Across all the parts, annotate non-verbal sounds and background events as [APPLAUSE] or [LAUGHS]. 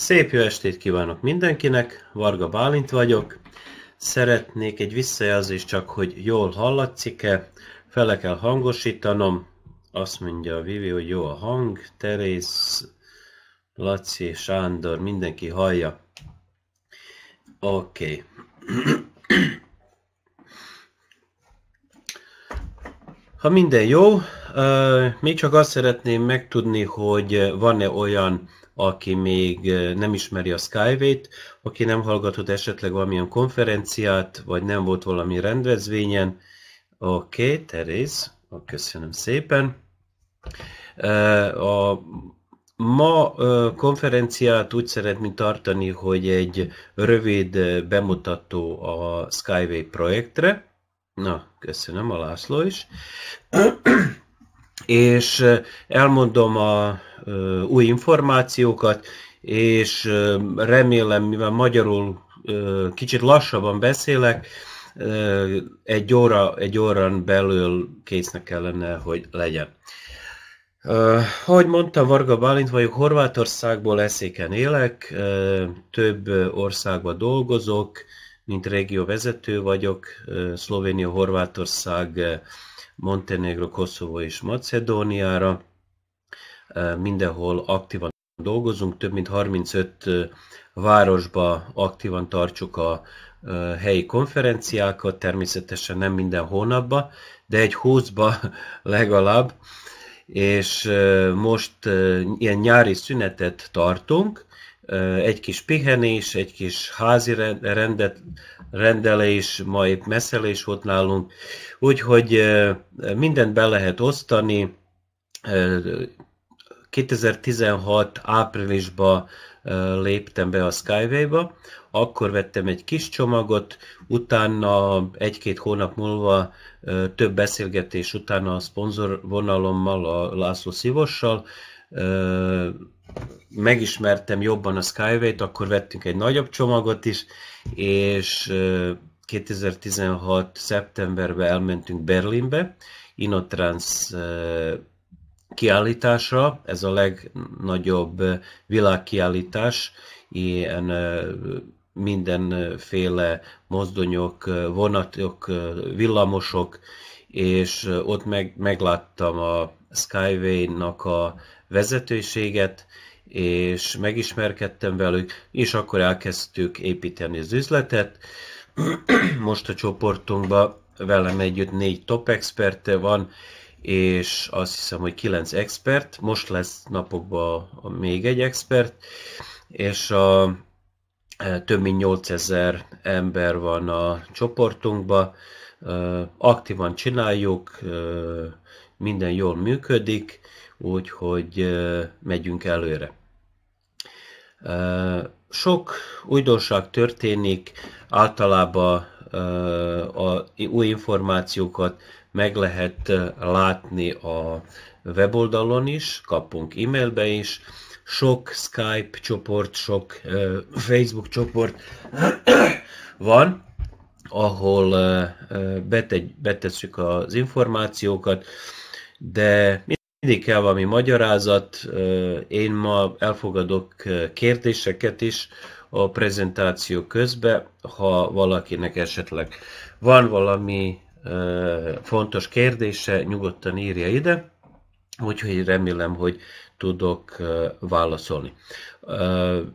Szép jó estét kívánok mindenkinek, Varga Bálint vagyok. Szeretnék egy visszajelzést csak, hogy jól hallatszik-e, fele kell hangosítanom. Azt mondja a Vivi, hogy jó a hang, Terész, Laci, Sándor, mindenki hallja. Oké. Okay. [CLEARS THROAT] Ha minden jó, még csak azt szeretném megtudni, hogy van-e olyan aki még nem ismeri a Skyway-t, aki nem hallgatott esetleg valamilyen konferenciát, vagy nem volt valami rendezvényen. Oké, okay, Teréz, köszönöm szépen. A Ma konferenciát úgy szeretnénk tartani, hogy egy rövid bemutató a Skyway projektre. Na, köszönöm a László is. [CLEARS THROAT] És elmondom a új információkat, és remélem, mivel magyarul kicsit lassabban beszélek, egy, óra, egy órán belül késznek kellene, hogy legyen. ahogy mondtam, Varga Bálint vagyok, Horvátországból eszéken élek, több országban dolgozok, mint régióvezető vagyok, Szlovénia, Horvátország, Montenegro, Koszovó és Macedóniára mindenhol aktívan dolgozunk, több mint 35 városba aktívan tartjuk a helyi konferenciákat, természetesen nem minden hónapban, de egy húszba [LAUGHS] legalább, és most ilyen nyári szünetet tartunk, egy kis pihenés, egy kis házi rendet, rendelés, ma épp messzelés volt nálunk, úgyhogy mindent be lehet osztani, 2016 áprilisba léptem be a Skyway-ba, akkor vettem egy kis csomagot, utána egy-két hónap múlva több beszélgetés után a szponzor vonalommal, a László Szívossal, megismertem jobban a Skyway-t, akkor vettünk egy nagyobb csomagot is, és 2016. szeptemberben elmentünk Berlinbe, Inotrans kiállításra, ez a legnagyobb világkiállítás, ilyen mindenféle mozdonyok, vonatok, villamosok, és ott meg, megláttam a Skyway-nak a vezetőséget, és megismerkedtem velük, és akkor elkezdtük építeni az üzletet. Most a csoportunkban velem együtt négy top expert van, és azt hiszem, hogy 9 expert, most lesz napokban még egy expert, és a, e, több mint 8000 ember van a csoportunkban, e, aktívan csináljuk, e, minden jól működik, úgyhogy megyünk előre. Sok újdonság történik, általában a új információkat meg lehet látni a weboldalon is, kapunk e-mailbe is, sok Skype csoport, sok Facebook csoport [COUGHS] van, ahol betesszük az információkat, de mindig kell valami magyarázat. Én ma elfogadok kérdéseket is a prezentáció közben, ha valakinek esetleg van valami fontos kérdése, nyugodtan írja ide, úgyhogy remélem, hogy tudok válaszolni.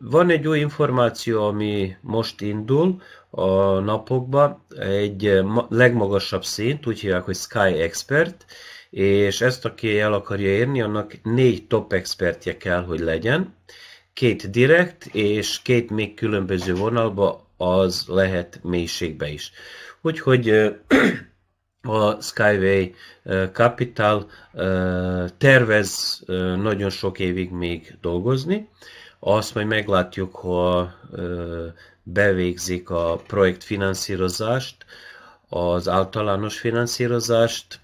Van egy új információ, ami most indul a napokba. egy legmagasabb szint, úgy hívják, hogy Sky Expert, és ezt, aki el akarja érni, annak négy top expertje kell, hogy legyen. Két direkt, és két még különböző vonalba, az lehet mélységbe is. Úgyhogy [CLEARS THROAT] a Skyway eh, Capital eh, tervez eh, nagyon sok évig még dolgozni. Azt majd meglátjuk, ha bevégzik a projekt finanszírozást, az általános finanszírozást,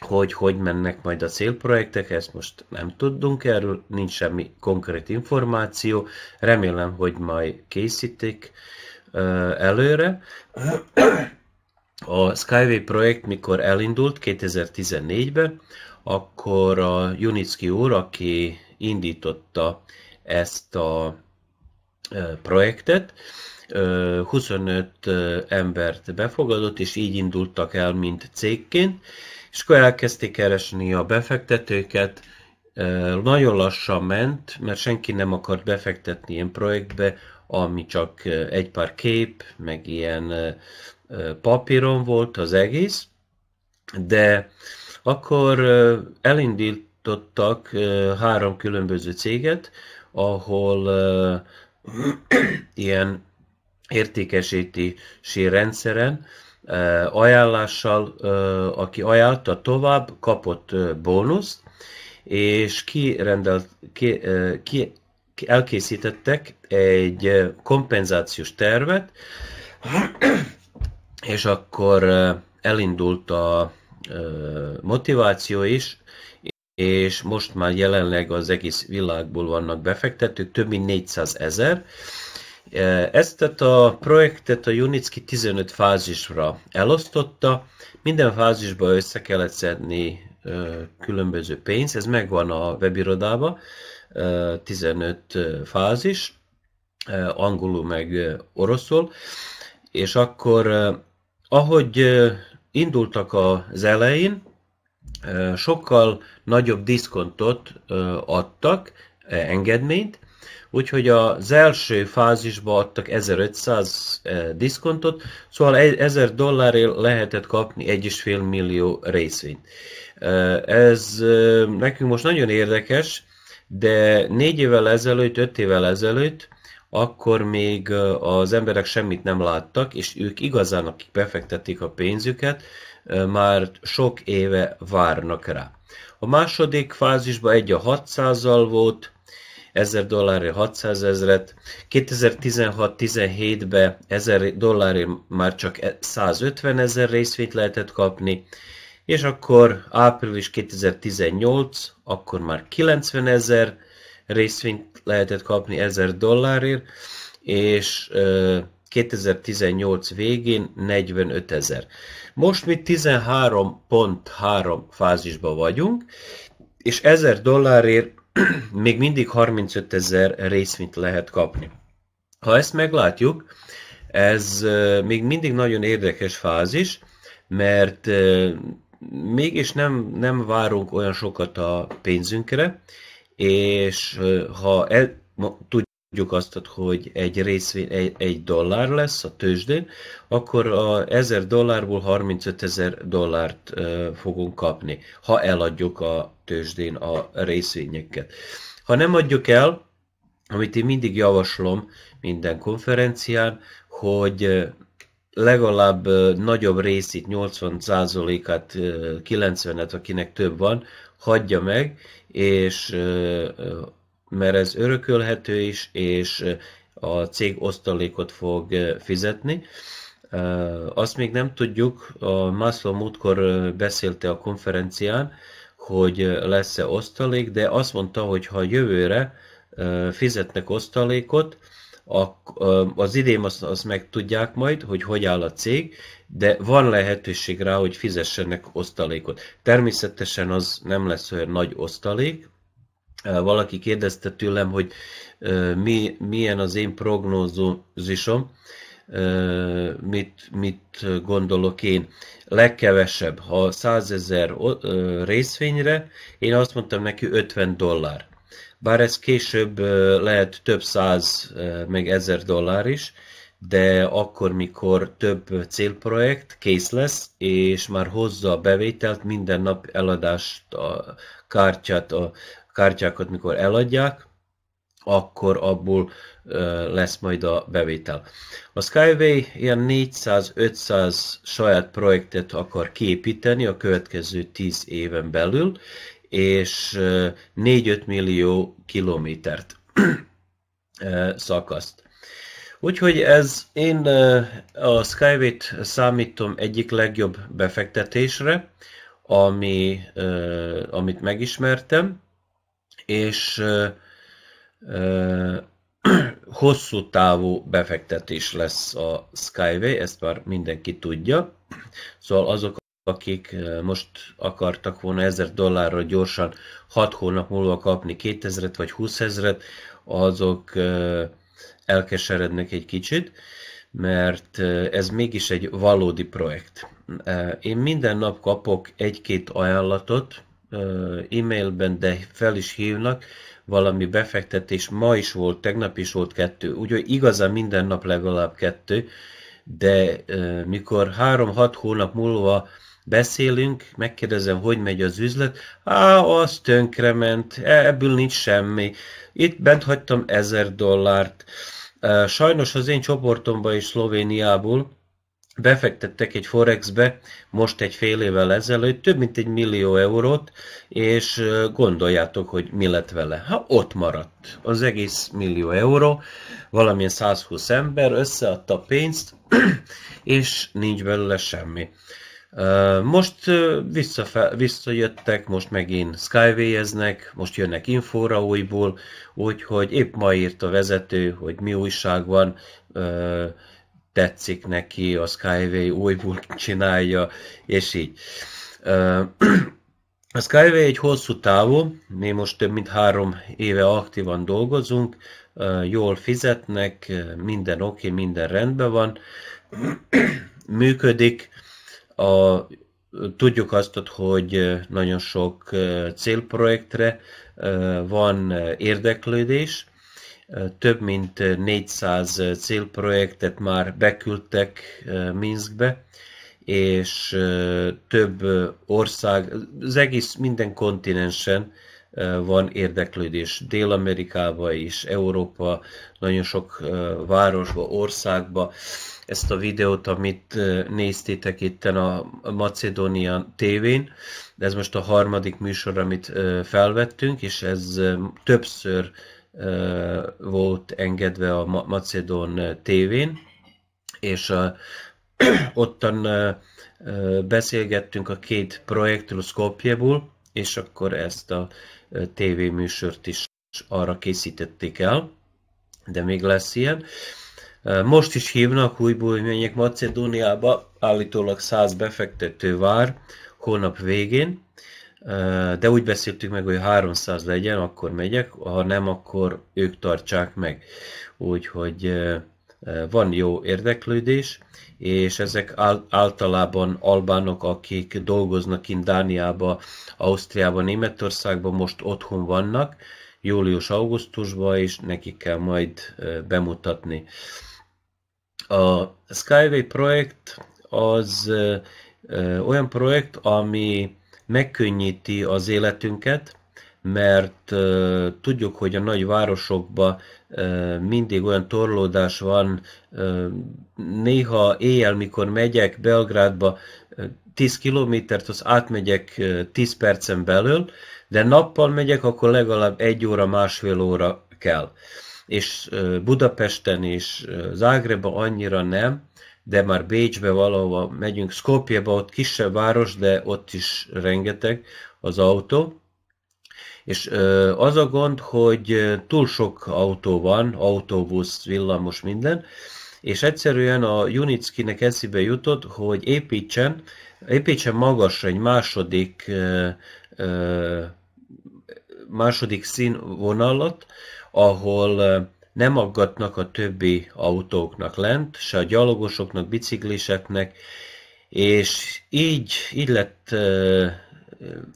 hogy hogy mennek majd a célprojektek, ezt most nem tudunk erről, nincs semmi konkrét információ, remélem, hogy majd készítik előre. A Skyway projekt, mikor elindult 2014-ben, akkor a Junicki úr, aki indította ezt a projektet, 25 embert befogadott, és így indultak el, mint cégként, és akkor elkezdték keresni a befektetőket, nagyon lassan ment, mert senki nem akart befektetni ilyen projektbe, ami csak egy pár kép, meg ilyen papíron volt az egész, de akkor elindítottak három különböző céget, ahol [CLEARS THROAT] ilyen értékesítési rendszeren ajánlással, aki ajánlta tovább, kapott bónuszt, és kirendelt, ki, ki, elkészítettek egy kompenzációs tervet, és akkor elindult a motiváció is, és most már jelenleg az egész világból vannak befektetők, több mint 400 ezer. Ezt a projektet a Junicki 15 fázisra elosztotta, minden fázisba össze kellett szedni különböző pénzt, ez megvan a webirodában, 15 fázis, angolul meg oroszul, és akkor ahogy indultak az elején, sokkal nagyobb diszkontot adtak, e, engedményt, úgyhogy az első fázisba adtak 1500 e, diszkontot, szóval 1000 dollárért lehetett kapni 1,5 millió részvényt. Ez nekünk most nagyon érdekes, de négy évvel ezelőtt, öt évvel ezelőtt akkor még az emberek semmit nem láttak, és ők igazán, akik befektették a pénzüket, már sok éve várnak rá. A második fázisban egy a 600-al volt, 1000 dollárért 600 ezeret, 2016-17-ben 1000 dollárért már csak 150 e- ezer részvényt lehetett kapni, és akkor április 2018, akkor már 90 ezer, részvényt lehetett kapni 1000 dollárért, és 2018 végén 45 ezer. Most mi 13.3 fázisban vagyunk, és 1000 dollárért [CLEARS THROAT] még mindig 35 ezer részvényt lehet kapni. Ha ezt meglátjuk, ez még mindig nagyon érdekes fázis, mert mégis nem, nem várunk olyan sokat a pénzünkre, és ha el, ma, tudjuk azt, hogy egy részvény egy, egy dollár lesz a tőzsdén, akkor a 1000 dollárból 35 ezer dollárt fogunk kapni, ha eladjuk a tőzsdén a részvényeket. Ha nem adjuk el, amit én mindig javaslom minden konferencián, hogy legalább nagyobb részét, 80%-át, 90-et, akinek több van, hagyja meg, és mert ez örökölhető is, és a cég osztalékot fog fizetni. Azt még nem tudjuk, a Maslow múltkor beszélte a konferencián, hogy lesz-e osztalék, de azt mondta, hogy ha jövőre fizetnek osztalékot, a, az idén azt, azt meg tudják majd, hogy hogy áll a cég, de van lehetőség rá, hogy fizessenek osztalékot. Természetesen az nem lesz olyan nagy osztalék. Valaki kérdezte tőlem, hogy mi, milyen az én prognózisom, mit, mit gondolok én. Legkevesebb, ha 100 ezer részvényre, én azt mondtam neki 50 dollár bár ez később lehet több száz, meg ezer dollár is, de akkor, mikor több célprojekt kész lesz, és már hozza a bevételt, minden nap eladást, a kártyát, a kártyákat, mikor eladják, akkor abból lesz majd a bevétel. A Skyway ilyen 400-500 saját projektet akar képíteni a következő 10 éven belül, és 4-5 millió kilométert szakaszt. Úgyhogy ez én a Skyway-t számítom egyik legjobb befektetésre, ami, amit megismertem, és [CLEARS THROAT] hosszú távú befektetés lesz a Skyway, ezt már mindenki tudja. Szóval azok akik most akartak volna 1000 dollárra gyorsan 6 hónap múlva kapni 2000-et vagy 20 ezeret, azok elkeserednek egy kicsit, mert ez mégis egy valódi projekt. Én minden nap kapok egy-két ajánlatot e-mailben, de fel is hívnak, valami befektetés ma is volt, tegnap is volt kettő, úgyhogy igazán minden nap legalább kettő, de mikor 3-6 hónap múlva Beszélünk, megkérdezem, hogy megy az üzlet. Á, az tönkrement, ebből nincs semmi. Itt bent hagytam ezer dollárt. Sajnos az én csoportomban is Szlovéniából befektettek egy Forexbe most egy fél évvel ezelőtt több mint egy millió eurót, és gondoljátok, hogy mi lett vele. Ha ott maradt az egész millió euró, valamilyen 120 ember összeadta pénzt, [CLEARS THROAT] és nincs belőle semmi. Most visszafe, visszajöttek, most megint skyway-eznek, most jönnek infóra újból, úgyhogy épp ma írt a vezető, hogy mi újság van, tetszik neki, a Skyway újból csinálja, és így. A Skyway egy hosszú távú, mi most több mint három éve aktívan dolgozunk, jól fizetnek, minden oké, okay, minden rendben van, [CLEARS THROAT] működik, a, tudjuk azt, hogy nagyon sok célprojektre van érdeklődés, több mint 400 célprojektet már beküldtek Minskbe, és több ország, az egész minden kontinensen van érdeklődés. dél amerikában is, Európa, nagyon sok városba, országba ezt a videót, amit néztétek itt, a Macedónia tévén. De ez most a harmadik műsor, amit felvettünk, és ez többször volt engedve a Macedón tévén, és a, [CLEARS THROAT] ottan beszélgettünk a két projektről Skopjeból, és akkor ezt a tévéműsort is arra készítették el, de még lesz ilyen. Most is hívnak újból, hogy menjek Macedóniába, állítólag 100 befektető vár hónap végén, de úgy beszéltük meg, hogy 300 legyen, akkor megyek, ha nem, akkor ők tartsák meg. Úgyhogy van jó érdeklődés, és ezek általában albánok, akik dolgoznak in Dániába, Ausztriába, Németországban, most otthon vannak, július-augusztusban, és nekik kell majd bemutatni. A Skyway projekt az olyan projekt, ami megkönnyíti az életünket, mert tudjuk, hogy a nagy városokban mindig olyan torlódás van, néha éjjel, mikor megyek Belgrádba, 10 kilométert, az átmegyek 10 percen belül, de nappal megyek, akkor legalább egy óra, másfél óra kell és Budapesten is, Zágreba annyira nem, de már Bécsbe valahova megyünk, Skopjeba, ott kisebb város, de ott is rengeteg az autó. És az a gond, hogy túl sok autó van, autóbusz, villamos, minden, és egyszerűen a Junickinek eszébe jutott, hogy építsen, építsen magasra egy második második színvonalat, ahol nem aggatnak a többi autóknak lent, se a gyalogosoknak, bicikliseknek, és így, így, lett,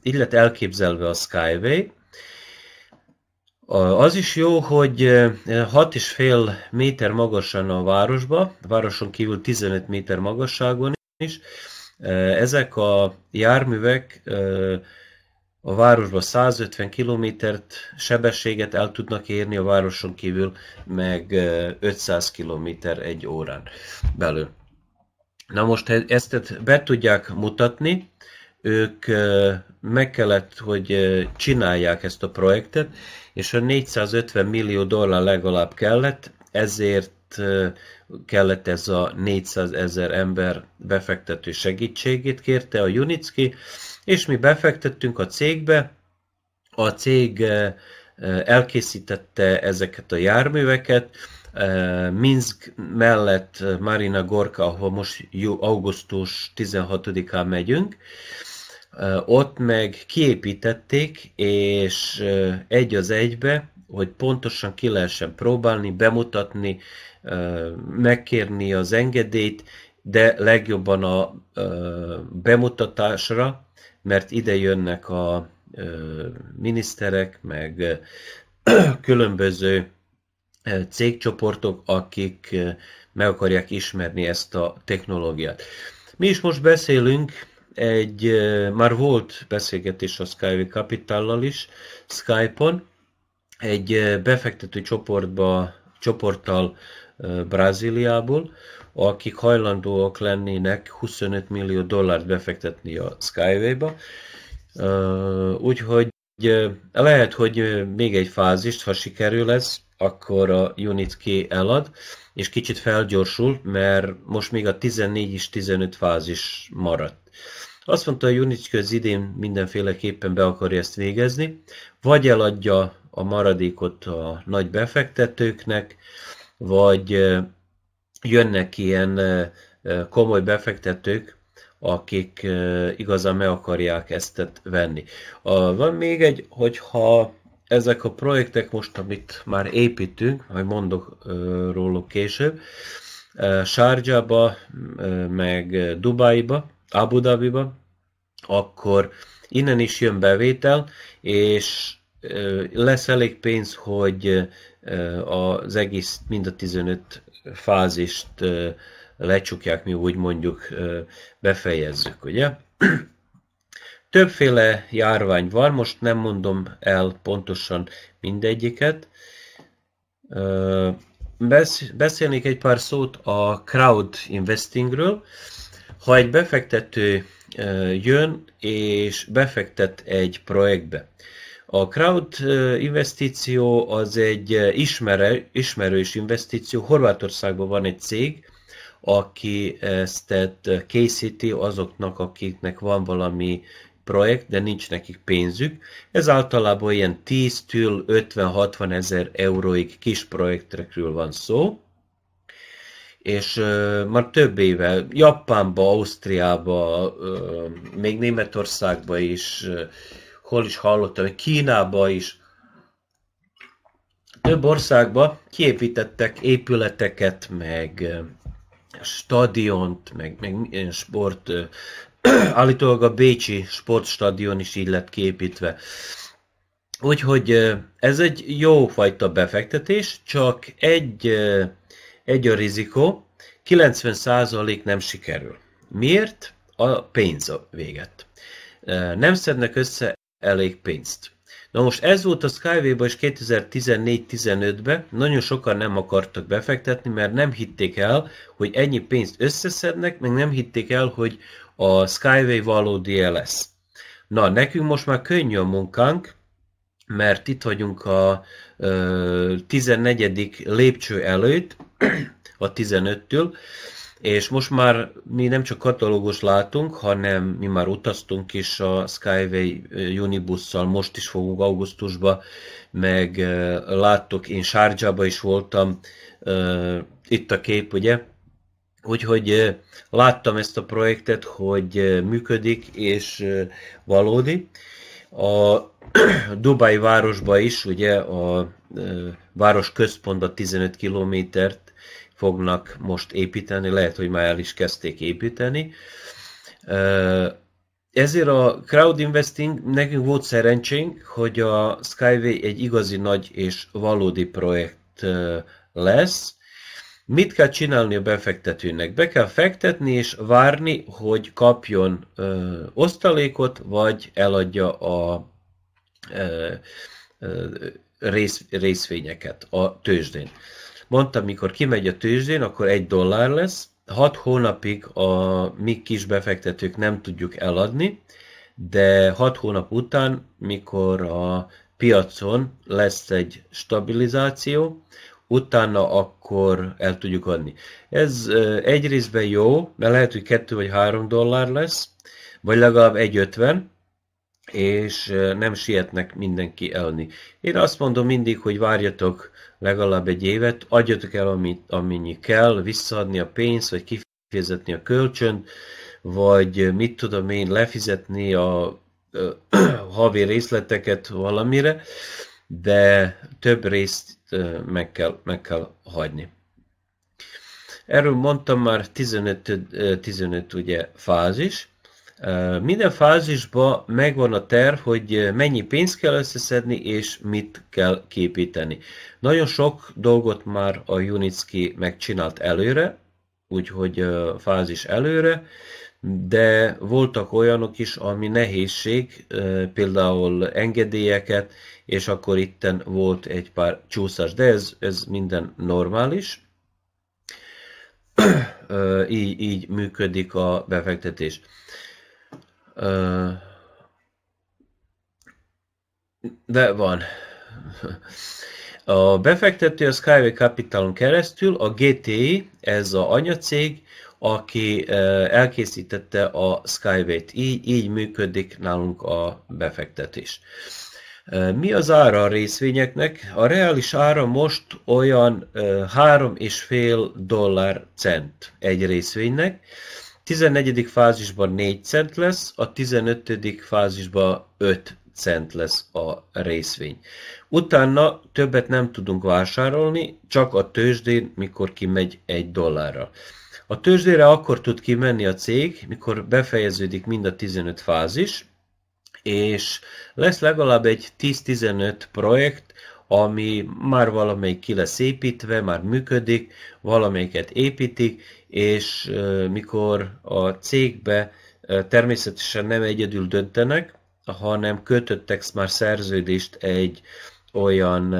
így lett elképzelve a Skyway. Az is jó, hogy 6,5 méter magasan a városba, a városon kívül 15 méter magasságon is. Ezek a járművek a városba 150 kilométert sebességet el tudnak érni a városon kívül, meg 500 kilométer egy órán belül. Na most e-, ezt be tudják mutatni, ők meg kellett, hogy csinálják ezt a projektet, és a 450 millió dollár legalább kellett, ezért kellett ez a 400 ezer ember befektető segítségét, kérte a Junicki, és mi befektettünk a cégbe, a cég eh, eh, elkészítette ezeket a járműveket, eh, Minsk mellett Marina Gorka, ahol most jó, augusztus 16-án megyünk, ott meg kiépítették, és egy az egybe, hogy pontosan ki lehessen próbálni, bemutatni, megkérni az engedélyt, de legjobban a bemutatásra, mert ide jönnek a miniszterek, meg [CLEARS THROAT] különböző cégcsoportok, akik meg akarják ismerni ezt a technológiát. Mi is most beszélünk, egy, már volt beszélgetés a Skyway Capitallal is, Skype-on, egy befektető csoportba, csoporttal Brazíliából, akik hajlandóak lennének 25 millió dollárt befektetni a Skyway-ba. Úgyhogy lehet, hogy még egy fázist, ha sikerül lesz, akkor a Unit K elad, és kicsit felgyorsul, mert most még a 14 és 15 fázis maradt. Azt mondta a Unit az idén mindenféleképpen be akarja ezt végezni, vagy eladja a maradékot a nagy befektetőknek, vagy jönnek ilyen komoly befektetők, akik igazán meg akarják ezt venni. Van még egy, hogyha ezek a projektek most, amit már építünk, majd mondok róluk később, Sárgyába, meg Dubáiba, Abu Dhabiba, akkor innen is jön bevétel, és lesz elég pénz, hogy az egész, mind a 15 fázist lecsukják, mi úgy mondjuk befejezzük, ugye? Többféle járvány van, most nem mondom el pontosan mindegyiket. Beszélnék egy pár szót a crowd investingről. Ha egy befektető jön és befektet egy projektbe, a crowd investíció az egy ismerő, ismerős investíció. Horvátországban van egy cég, aki ezt készíti azoknak, akiknek van valami projekt, de nincs nekik pénzük. Ez általában ilyen 10-től 50-60 ezer euróig kis projektekről van szó. És ö, már több éve Japánba, Ausztriába, ö, még Németországba is ö, hol is hallottam, hogy Kínába is, több országban kiépítettek épületeket, meg stadiont, meg, meg sport, [CLEARS THROAT] állítólag a Bécsi sportstadion is így lett kiépítve. Úgyhogy ez egy jó fajta befektetés, csak egy, egy a rizikó, 90% nem sikerül. Miért? A pénz véget. Nem szednek össze elég pénzt. Na most ez volt a Skyway-ba is 2014-15-ben, nagyon sokan nem akartak befektetni, mert nem hitték el, hogy ennyi pénzt összeszednek, meg nem hitték el, hogy a Skyway valódi -e lesz. Na, nekünk most már könnyű a munkánk, mert itt vagyunk a ö, 14. lépcső előtt, a 15-től, és most már mi nem csak katalógus látunk, hanem mi már utaztunk is a Skyway Unibusszal, most is fogunk augusztusba, meg láttok, én Sárgyába is voltam, itt a kép, ugye? Úgyhogy láttam ezt a projektet, hogy működik és valódi. A [CLEARS THROAT] dubai városba is, ugye a város központba 15 kilométert fognak most építeni, lehet, hogy már el is kezdték építeni. Ezért a crowd investing, nekünk volt szerencsénk, hogy a Skyway egy igazi nagy és valódi projekt lesz. Mit kell csinálni a befektetőnek? Be kell fektetni és várni, hogy kapjon ö, osztalékot, vagy eladja a ö, ö, rész, részvényeket a tőzsdén. Ö, Mondtam, mikor kimegy a tőzsdén, akkor egy dollár lesz. Hat hónapig a mi kis befektetők nem tudjuk eladni, de hat hónap után, mikor a piacon lesz egy stabilizáció, utána akkor el tudjuk adni. Ez egy részben jó, mert lehet, hogy kettő vagy három dollár lesz, vagy legalább ötven és nem sietnek mindenki elni. Én azt mondom mindig, hogy várjatok legalább egy évet, adjatok el, amit, amennyi kell, visszaadni a pénzt, vagy kifizetni a kölcsönt, vagy mit tudom én, lefizetni a [CLEARS THROAT] havi részleteket valamire, de több részt meg kell, meg kell hagyni. Erről mondtam már 15, 15 ugye fázis, minden fázisban megvan a terv, hogy mennyi pénzt kell összeszedni, és mit kell képíteni. Nagyon sok dolgot már a Unitsky megcsinált előre, úgyhogy fázis előre, de voltak olyanok is, ami nehézség, például engedélyeket, és akkor itten volt egy pár csúszás, de ez, ez minden normális. így, így működik a befektetés. De van. A befektető a Skyway Capitalon keresztül a GTI, ez a anyacég, aki elkészítette a Skyway-t. Így, így működik nálunk a befektetés. Mi az ára a részvényeknek? A reális ára most olyan 3,5 dollár cent egy részvénynek, 14. fázisban 4 cent lesz, a 15. fázisban 5 cent lesz a részvény. Utána többet nem tudunk vásárolni, csak a tőzsdén, mikor kimegy egy dollárra. A tőzsdére akkor tud kimenni a cég, mikor befejeződik mind a 15 fázis, és lesz legalább egy 10-15 projekt, ami már valamelyik ki lesz építve, már működik, valamelyiket építik, és mikor a cégbe természetesen nem egyedül döntenek, hanem kötöttek már szerződést egy olyan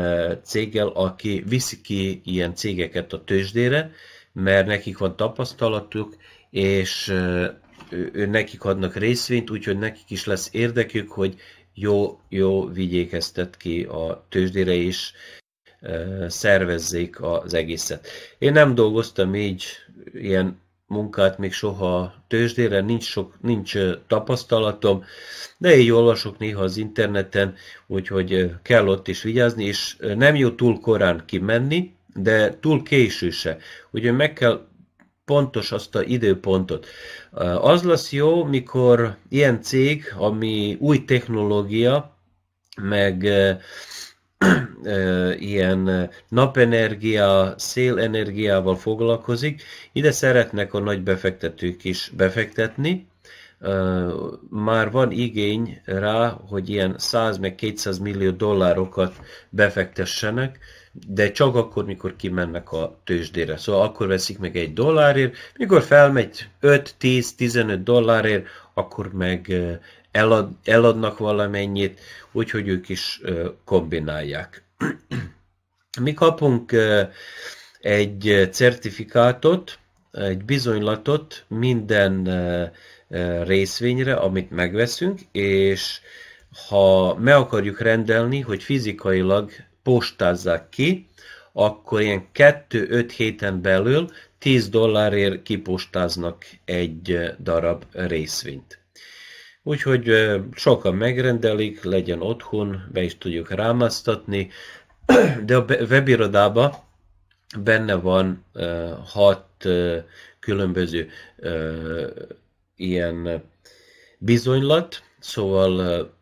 céggel, aki viszi ki ilyen cégeket a tőzsdére, mert nekik van tapasztalatuk, és ő, ő nekik adnak részvényt, úgyhogy nekik is lesz érdekük, hogy jó, jó vigyék ezt ki a tőzsdére is, szervezzék az egészet. Én nem dolgoztam így ilyen munkát még soha tőzsdére, nincs, sok, nincs tapasztalatom, de így olvasok néha az interneten, úgyhogy kell ott is vigyázni, és nem jó túl korán kimenni, de túl késő se. Ugye meg kell pontos azt a időpontot. Uh, az lesz jó, mikor ilyen cég, ami új technológia, meg uh, uh, ilyen napenergia, szélenergiával foglalkozik. Ide szeretnek a nagy befektetők is befektetni. Már van igény rá, hogy ilyen 100 meg 200 millió dollárokat befektessenek de csak akkor, mikor kimennek a tőzsdére. Szóval akkor veszik meg egy dollárért, mikor felmegy 5-10-15 dollárért, akkor meg elad, eladnak valamennyit, úgyhogy ők is kombinálják. [CLEARS THROAT] Mi kapunk egy certifikátot, egy bizonylatot minden részvényre, amit megveszünk, és ha meg akarjuk rendelni, hogy fizikailag postázzák ki, akkor ilyen 2-5 héten belül 10 dollárért kipostáznak egy darab részvényt. Úgyhogy sokan megrendelik, legyen otthon, be is tudjuk rámasztatni, [CLEARS THROAT] de a webirodában benne van hat különböző ilyen bizonylat, szóval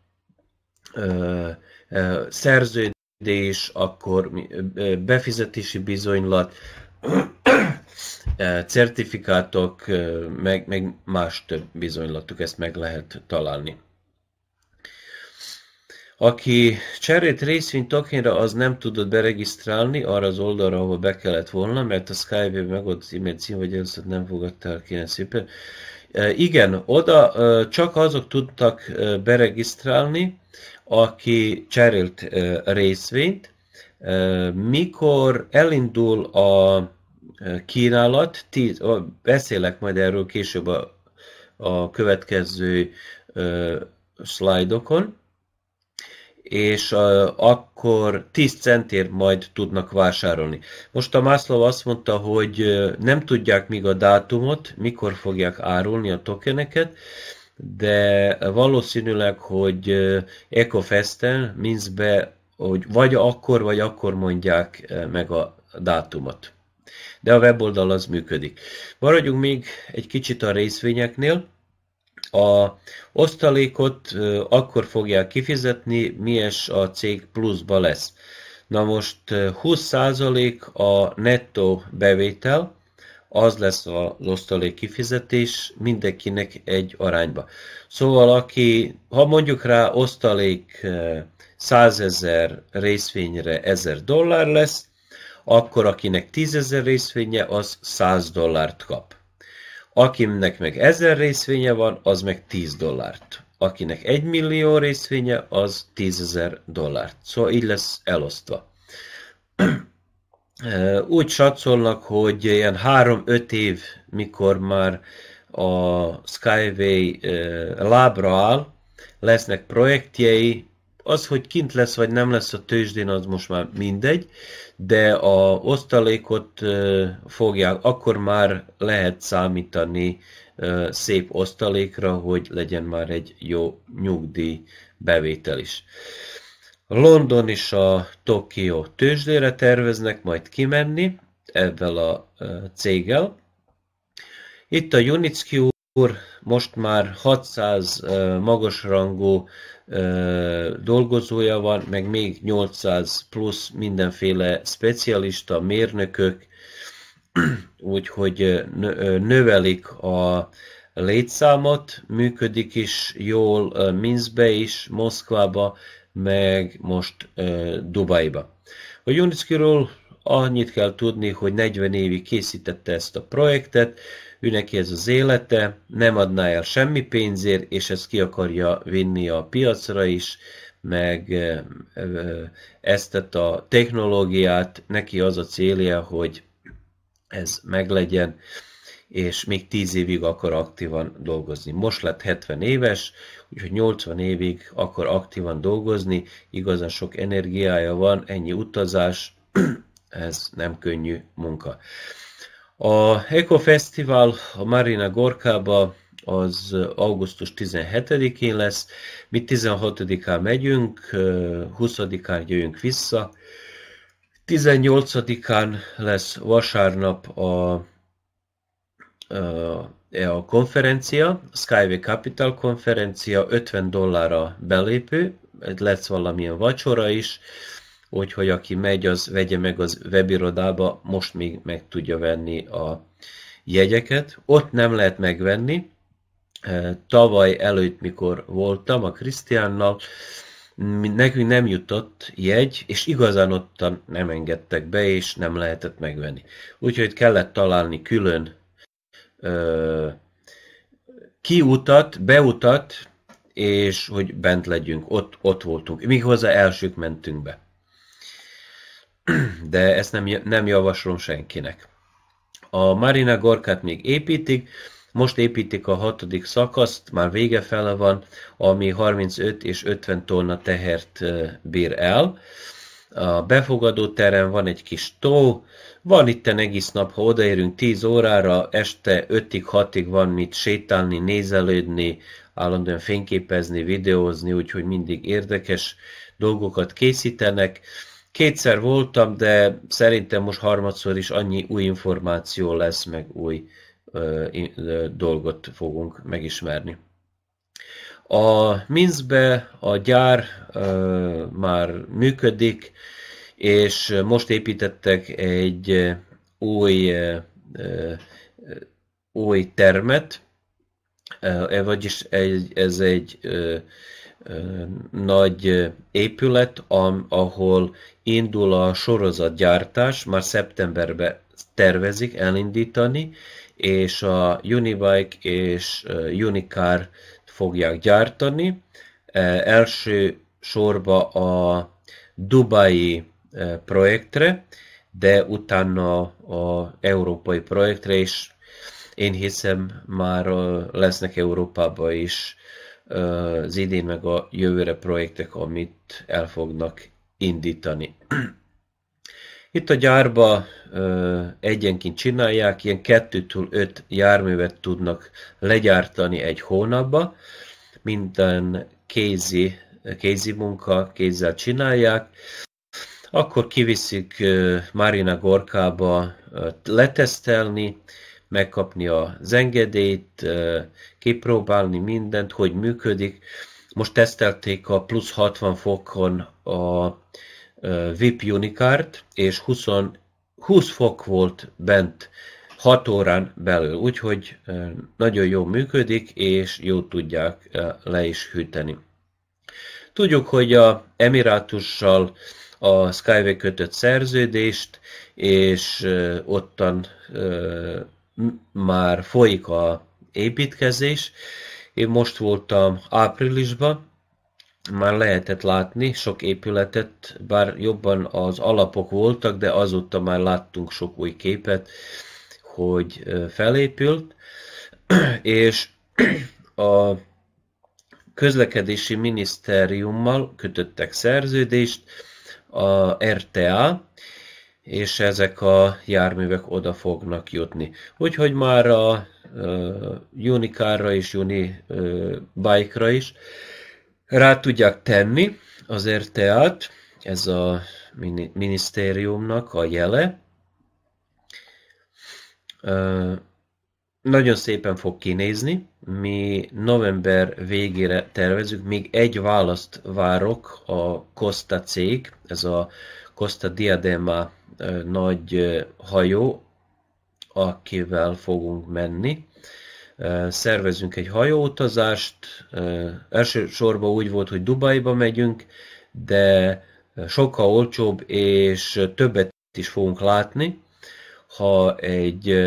szerződés, szerződés, akkor befizetési bizonylat, certifikátok, meg, meg más több bizonylatuk, ezt meg lehet találni. Aki cserét részvény tokenra, az nem tudott beregisztrálni arra az oldalra, ahol be kellett volna, mert a Skyway megadott e-mail cím, vagy először nem fogadta el 9 éppen. Igen, oda csak azok tudtak beregisztrálni, aki cserélt részvényt. Mikor elindul a kínálat, tíz, beszélek majd erről később a, a következő szlájdokon, és akkor 10 centért majd tudnak vásárolni. Most a Mászló azt mondta, hogy nem tudják még a dátumot, mikor fogják árulni a tokeneket, de valószínűleg, hogy Ecofesten, minzbe, hogy vagy akkor, vagy akkor mondják meg a dátumot. De a weboldal az működik. Maradjunk még egy kicsit a részvényeknél. A osztalékot akkor fogják kifizetni, mies a cég pluszba lesz. Na most 20% a nettó bevétel, az lesz az osztalék kifizetés mindenkinek egy arányba. Szóval aki, ha mondjuk rá osztalék 100 ezer részvényre 1000 dollár lesz, akkor akinek 10 ezer részvénye, az 100 dollárt kap. Akinek meg ezer részvénye van, az meg 10 dollárt. Akinek egy millió részvénye, az 10 ezer dollárt. Szóval így lesz elosztva. [CLEARS THROAT] Úgy satszolnak, hogy ilyen 3-5 év, mikor már a Skyway lábra áll, lesznek projektjei, az, hogy kint lesz vagy nem lesz a tőzsdén, az most már mindegy, de a osztalékot fogják, akkor már lehet számítani szép osztalékra, hogy legyen már egy jó nyugdíj bevétel is. London is a Tokió tőzsdére terveznek majd kimenni, ezzel a céggel. Itt a Unitsq úr most már 600 magasrangú dolgozója van, meg még 800 plusz mindenféle specialista, mérnökök, [CLEARS THROAT] úgyhogy növelik a létszámot, működik is jól Minskbe is, Moszkvába, meg most Dubajba. A Juniszkiról annyit kell tudni, hogy 40 évig készítette ezt a projektet, neki ez az élete, nem adná el semmi pénzért, és ezt ki akarja vinni a piacra is, meg ezt a technológiát, neki az a célja, hogy ez meglegyen, és még 10 évig akar aktívan dolgozni. Most lett 70 éves, úgyhogy 80 évig akar aktívan dolgozni, igazán sok energiája van, ennyi utazás, [CLEARS THROAT] ez nem könnyű munka. A Eco Festival a Marina Gorkába az augusztus 17-én lesz, mi 16-án megyünk, 20-án jöjjünk vissza, 18-án lesz vasárnap a, a, e a konferencia, Skyway Capital konferencia, 50 dollár a belépő, lesz valamilyen vacsora is, úgyhogy aki megy, az vegye meg az webirodába, most még meg tudja venni a jegyeket. Ott nem lehet megvenni. Tavaly előtt, mikor voltam a Krisztiánnal, nekünk nem jutott jegy, és igazán ottan nem engedtek be, és nem lehetett megvenni. Úgyhogy kellett találni külön ö, kiutat, beutat, és hogy bent legyünk, ott, ott voltunk. Méghozzá elsők mentünk be. [CLEARS THROAT] de ezt nem, nem javaslom senkinek. A Marina Gorkát még építik, most építik a hatodik szakaszt, már vége fele van, ami 35 és 50 tonna tehert bír el. A befogadó terem van egy kis tó, van itt egész nap, ha odaérünk 10 órára, este 5-ig, 6-ig van mit sétálni, nézelődni, állandóan fényképezni, videózni, úgyhogy mindig érdekes dolgokat készítenek. Kétszer voltam, de szerintem most harmadszor is annyi új információ lesz, meg új ö, ö, dolgot fogunk megismerni. A Minzbe a gyár ö, már működik, és most építettek egy új, ö, új termet, ö, vagyis egy, ez egy ö, nagy épület, ahol indul a sorozatgyártás, már szeptemberben tervezik elindítani, és a Unibike és Unicar fogják gyártani. Első sorba a dubai projektre, de utána a európai projektre, és én hiszem már lesznek Európában is az idén meg a jövőre projektek, amit el fognak indítani. Itt a gyárba egyenként csinálják, ilyen 2-5 járművet tudnak legyártani egy hónapba, minden kézi, kézi munka, kézzel csinálják, akkor kiviszik Marina Gorkába letesztelni, megkapni a engedélyt, kipróbálni mindent, hogy működik. Most tesztelték a plusz 60 fokon a VIP Unicard és 20, 20 fok volt bent 6 órán belül, úgyhogy nagyon jól működik, és jól tudják le is hűteni. Tudjuk, hogy a Emirátussal a Skyway kötött szerződést, és ottan már folyik a építkezés. Én most voltam áprilisban, már lehetett látni sok épületet, bár jobban az alapok voltak, de azóta már láttunk sok új képet, hogy felépült, [CLEARS THROAT] és [CLEARS THROAT] a közlekedési minisztériummal kötöttek szerződést, a RTA, és ezek a járművek oda fognak jutni. Úgyhogy már a uh, Unicarra és Uni uh, Bike-ra is rá tudják tenni, RTA-t, ez a mini minisztériumnak a jele. Uh, nagyon szépen fog kinézni. Mi november végére tervezünk, még egy választ várok a Costa cég, ez a Costa Diadema nagy hajó, akivel fogunk menni. Szervezünk egy hajóutazást. Elsősorban úgy volt, hogy Dubajba megyünk, de sokkal olcsóbb és többet is fogunk látni, ha egy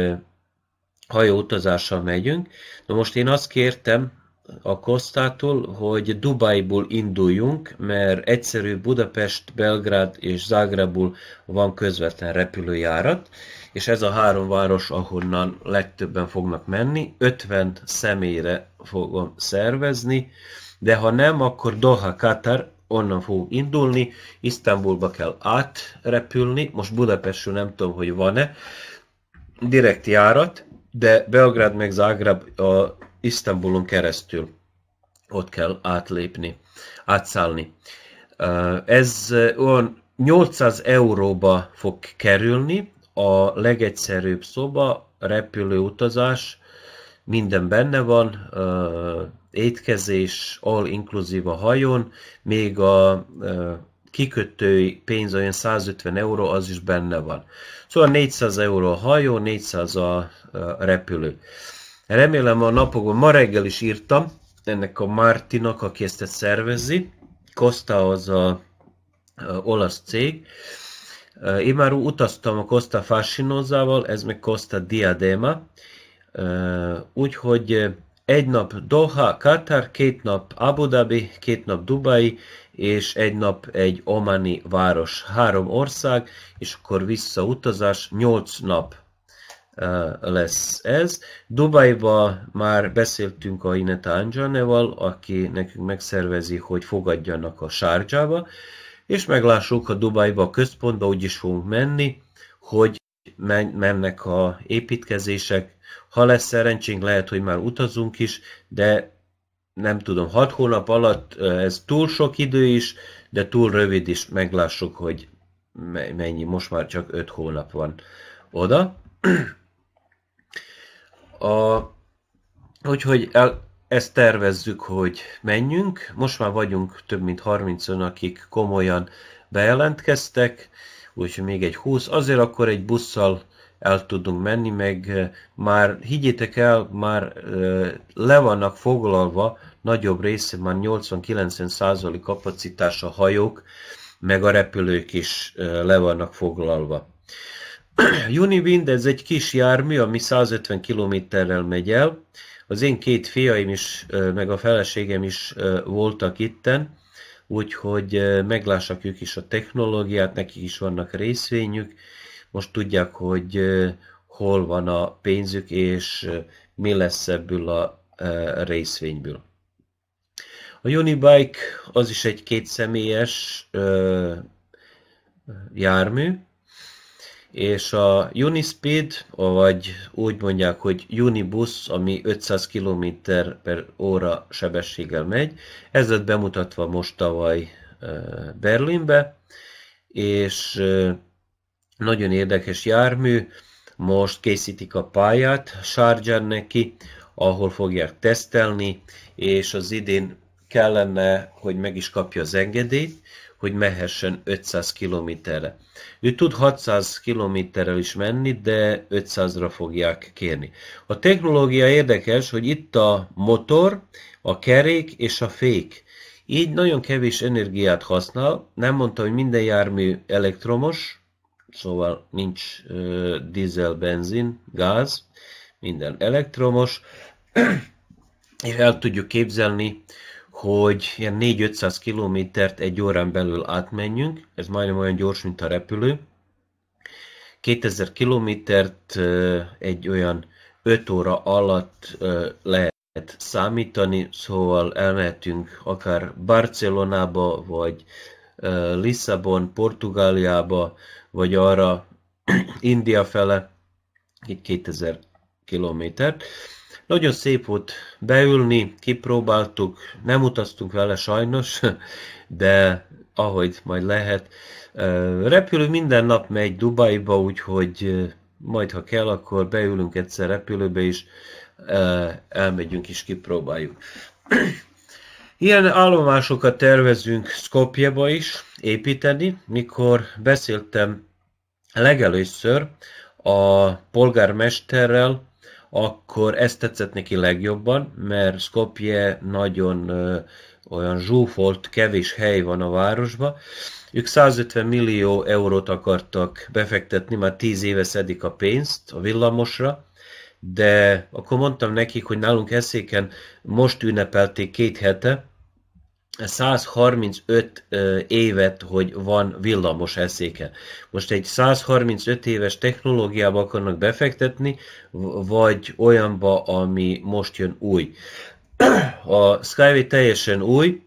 hajóutazással megyünk. Na most én azt kértem, a Kosztától, hogy Dubajból induljunk, mert egyszerű Budapest, Belgrád és Zágrából van közvetlen repülőjárat, és ez a három város, ahonnan legtöbben fognak menni. 50 személyre fogom szervezni, de ha nem, akkor Doha, Katar, onnan fog indulni, Isztambulba kell átrepülni, most Budapestről nem tudom, hogy van-e, direkt járat, de Belgrád meg Zágráb a Isztambulon keresztül ott kell átlépni, átszállni. Ez olyan 800 euróba fog kerülni, a legegyszerűbb szoba, repülőutazás, minden benne van, étkezés, all inkluzív a hajón, még a kikötői pénz olyan 150 euró, az is benne van. Szóval 400 euró a hajó, 400 a repülő. Remélem a napokban, ma reggel is írtam, ennek a Martinak, aki ezt szervezi, Costa az a, a olasz cég, én már utaztam a Costa Fascinozával, ez meg Costa Diadema, úgyhogy egy nap Doha, Katar, két nap Abu Dhabi, két nap Dubai, és egy nap egy omani város. Három ország, és akkor visszautazás, nyolc nap Eh, lesz ez. Dubajba már beszéltünk a Ineta Anjaneval, aki nekünk megszervezi, hogy fogadjanak a Sárgyába, és meglássuk, ha Dubajba a központba úgy is fogunk menni, hogy mennek a építkezések. Ha lesz szerencsénk, lehet, hogy már utazunk is, de nem tudom, hat hónap alatt eh, ez túl sok idő is, de túl rövid is, meglássuk, hogy mennyi, most már csak öt hónap van oda. [CLEARS THROAT] A, úgyhogy el, ezt tervezzük, hogy menjünk. Most már vagyunk több mint 30 ön akik komolyan bejelentkeztek, úgyhogy még egy 20. Azért akkor egy busszal el tudunk menni, meg már, higgyétek el, már le vannak foglalva, nagyobb része, már 80-90% kapacitás a hajók, meg a repülők is le vannak foglalva. [CLEARS THROAT] Uniwind, ez egy kis jármű, ami 150 kilométerrel megy el. Az én két fiaim is, meg a feleségem is voltak itten, úgyhogy meglássak ők is a technológiát, nekik is vannak részvényük, most tudják, hogy hol van a pénzük, és mi lesz ebből a részvényből. A Unibike az is egy kétszemélyes jármű, és a Unispeed, vagy úgy mondják, hogy Unibus, ami 500 km per óra sebességgel megy, ez lett bemutatva most tavaly Berlinbe, és nagyon érdekes jármű, most készítik a pályát Sárgyán neki, ahol fogják tesztelni, és az idén kellene, hogy meg is kapja az engedélyt, hogy mehessen 500 kilométerre. Ő tud 600 kilométerrel is menni, de 500-ra fogják kérni. A technológia érdekes, hogy itt a motor, a kerék és a fék. Így nagyon kevés energiát használ. Nem mondta, hogy minden jármű elektromos, szóval nincs uh, dízel, benzin, gáz, minden elektromos, [CLEARS THROAT] és el tudjuk képzelni, hogy ilyen 4-500 kilométert egy órán belül átmenjünk, ez majdnem olyan gyors, mint a repülő. 2000 kilométert egy olyan 5 óra alatt lehet számítani, szóval elmehetünk akár Barcelonába, vagy Lisszabon, Portugáliába, vagy arra [CLEARS THROAT] India fele, itt 2000 kilométert. Nagyon szép volt beülni, kipróbáltuk, nem utaztunk vele sajnos, de ahogy majd lehet. Repülő minden nap megy Dubajba, úgyhogy majd ha kell, akkor beülünk egyszer repülőbe is, elmegyünk és kipróbáljuk. Ilyen állomásokat tervezünk Skopjeba is építeni. Mikor beszéltem legelőször a polgármesterrel, akkor ezt tetszett neki legjobban, mert Skopje nagyon olyan zsúfolt, kevés hely van a városba. Ők 150 millió eurót akartak befektetni, már 10 éve szedik a pénzt a villamosra, de akkor mondtam nekik, hogy nálunk eszéken most ünnepelték két hete, 135 évet, hogy van villamos eszéke. Most egy 135 éves technológiába akarnak befektetni, vagy olyanba, ami most jön új. A Skyway teljesen új,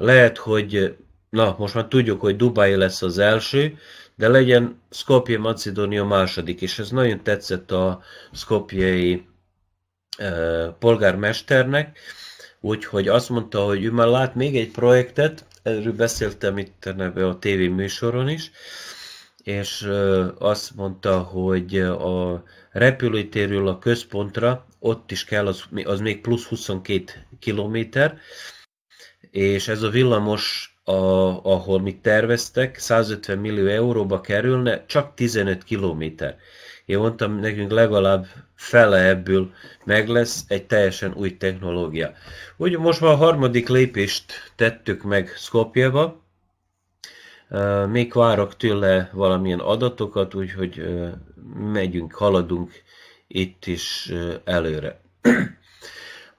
lehet, hogy, na, most már tudjuk, hogy Dubai lesz az első, de legyen Skopje Macedónia második, és ez nagyon tetszett a Skopjei polgármesternek, Úgyhogy azt mondta, hogy ő már lát még egy projektet, erről beszéltem itt a TV műsoron is, és azt mondta, hogy a repülőtérről a központra, ott is kell, az, az még plusz 22 kilométer, és ez a villamos, a, ahol mit terveztek, 150 millió euróba kerülne, csak 15 kilométer. Én mondtam, nekünk legalább fele ebből meg lesz egy teljesen új technológia. Úgy most már a harmadik lépést tettük meg Skopjeba, még várok tőle valamilyen adatokat, úgyhogy megyünk, haladunk itt is előre.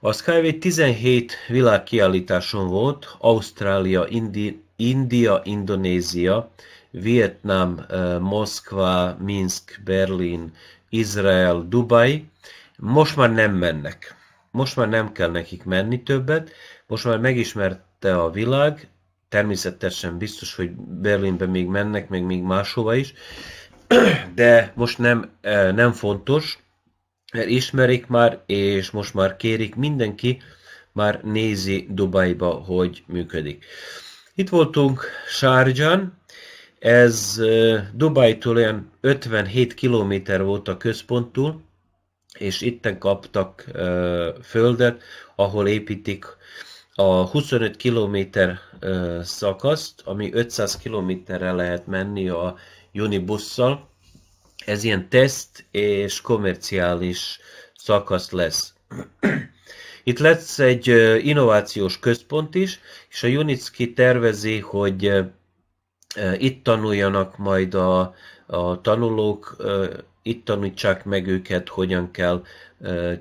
A Skyway 17 világkiállításon volt, Ausztrália, Indi, India, Indonézia, Vietnám, Moszkva, Minsk, Berlin, Izrael, Dubai, most már nem mennek. Most már nem kell nekik menni többet, most már megismerte a világ, természetesen biztos, hogy Berlinbe még mennek, meg még máshova is, de most nem, eh, nem fontos, mert ismerik már, és most már kérik, mindenki már nézi Dubajba, hogy működik. Itt voltunk Sárgyan, ez Dubajtól olyan 57 kilométer volt a központtól, és itten kaptak földet, ahol építik a 25 km szakaszt, ami 500 kilométerre lehet menni a Unibusszal. Ez ilyen teszt és komerciális szakasz lesz. Itt lesz egy innovációs központ is, és a Junicki tervezi, hogy itt tanuljanak majd a, a tanulók, itt tanítsák meg őket, hogyan kell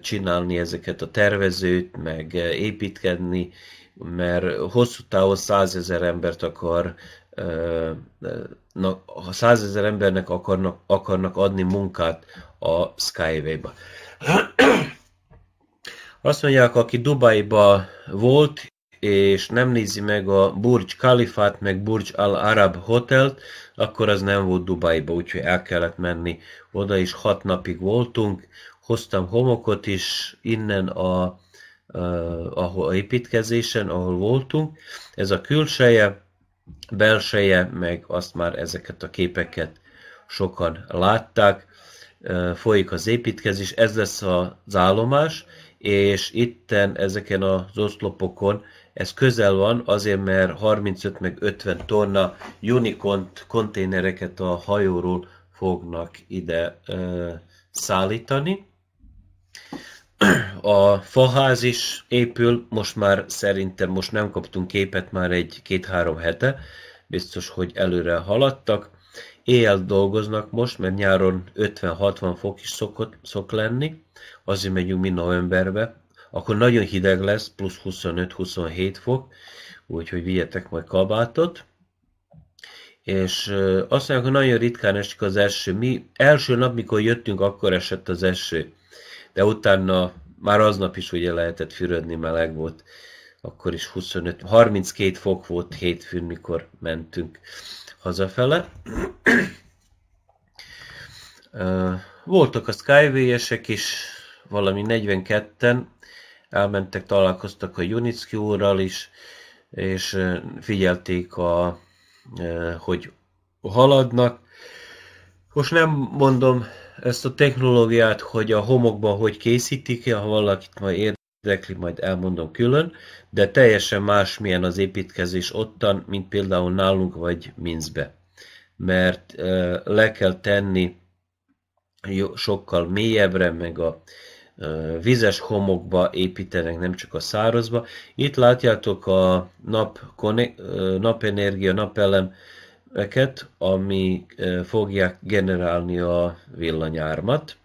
csinálni ezeket a tervezőt, meg építkedni, mert hosszú távon százezer embert akar, ha százezer embernek akarnak, akarnak adni munkát a Skyway-ba. Azt mondják, aki Dubajba volt, és nem nézi meg a Burj Khalifát, meg Burj Al Arab hotelt, akkor az nem volt Dubajba, úgyhogy el kellett menni oda, is hat napig voltunk, hoztam homokot is innen a, a, ahol a építkezésen, ahol voltunk. Ez a külseje, belseje, meg azt már ezeket a képeket sokan látták. Folyik az építkezés, ez lesz az állomás, és itten ezeken az oszlopokon ez közel van, azért mert 35 meg 50 tonna Unicont konténereket a hajóról fognak ide ö, szállítani. A faház is épül, most már szerintem most nem kaptunk képet már egy két-három hete, biztos, hogy előre haladtak. Éjjel dolgoznak most, mert nyáron 50-60 fok is szokott, szok lenni, azért megyünk mi novemberbe, akkor nagyon hideg lesz, plusz 25-27 fok, úgyhogy vigyetek majd kabátot. És azt mondják, hogy nagyon ritkán esik az eső. Mi első nap, mikor jöttünk, akkor esett az eső. De utána már aznap is ugye lehetett fürödni, meleg volt. Akkor is 25, 32 fok volt hétfőn, mikor mentünk hazafele. Voltak a skyway is, valami 42-en, elmentek, találkoztak a Junicki úrral is, és figyelték, a, hogy haladnak. Most nem mondom ezt a technológiát, hogy a homokban hogy készítik, ha valakit majd érdekli, majd elmondom külön, de teljesen más milyen az építkezés ottan, mint például nálunk vagy Minszbe. Mert le kell tenni sokkal mélyebbre, meg a vizes homokba építenek, nem csak a szárazba. Itt látjátok a nap, napenergia, napelemeket, ami fogják generálni a villanyármat.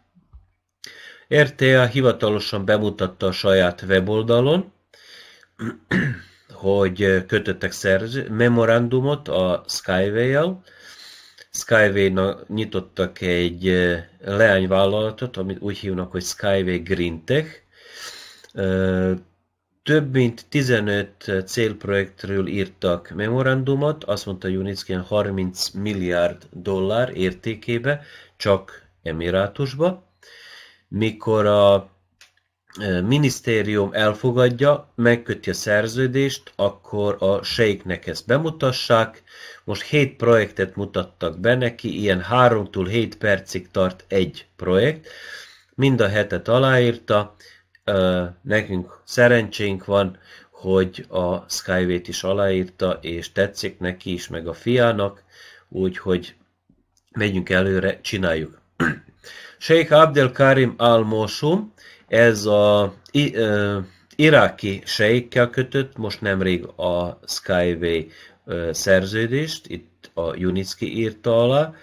RTA hivatalosan bemutatta a saját weboldalon, hogy kötöttek szerző, memorandumot a skyway jel Skyway-nak nyitottak egy leányvállalatot, amit úgy hívnak, hogy Skyway Green Tech. Több mint 15 célprojektről írtak memorandumot, azt mondta Junitskin 30 milliárd dollár értékébe, csak Emirátusba. Mikor a minisztérium elfogadja, megköti a szerződést, akkor a sejknek ezt bemutassák. Most 7 projektet mutattak be neki, ilyen 3-tól 7 percig tart egy projekt. Mind a hetet aláírta, nekünk szerencsénk van, hogy a Skyway-t is aláírta, és tetszik neki is, meg a fiának, úgyhogy megyünk előre, csináljuk. [CLEARS THROAT] Sheikh Abdel Karim Al-Mosum ez a iráki sejkkel kötött most nemrég a Skyway szerződést, itt a Junitski írta alá,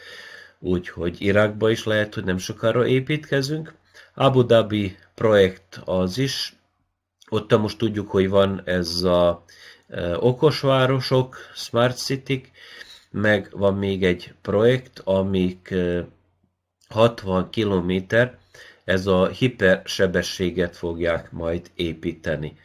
úgyhogy Irakba is lehet, hogy nem sokára építkezünk. Abu Dhabi projekt az is, ott most tudjuk, hogy van ez a okosvárosok, smart city meg van még egy projekt, amik 60 kilométer ez a hipersebességet fogják majd építeni.